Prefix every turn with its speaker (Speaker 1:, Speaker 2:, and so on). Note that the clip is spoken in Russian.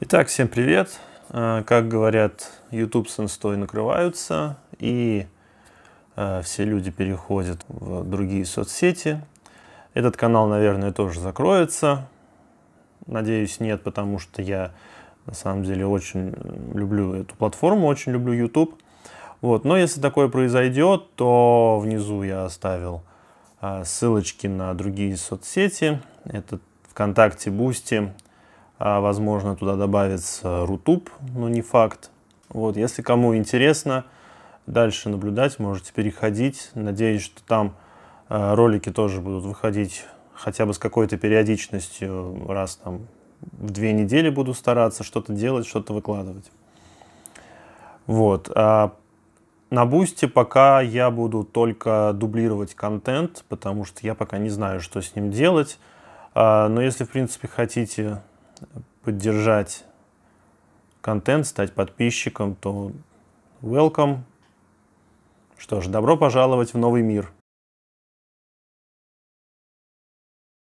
Speaker 1: Итак, всем привет! Э, как говорят, YouTube с инстой накрываются, и э, все люди переходят в другие соцсети. Этот канал, наверное, тоже закроется. Надеюсь, нет, потому что я на самом деле очень люблю эту платформу, очень люблю YouTube. Вот. Но если такое произойдет, то внизу я оставил э, ссылочки на другие соцсети. Это ВКонтакте, Бусти, а возможно туда добавится рутуб, но не факт. Вот, если кому интересно дальше наблюдать, можете переходить. Надеюсь, что там э, ролики тоже будут выходить хотя бы с какой-то периодичностью, раз там в две недели буду стараться что-то делать, что-то выкладывать. Вот. А на бусте пока я буду только дублировать контент, потому что я пока не знаю, что с ним делать. А, но если, в принципе, хотите поддержать контент, стать подписчиком, то welcome. Что ж, добро пожаловать в новый мир.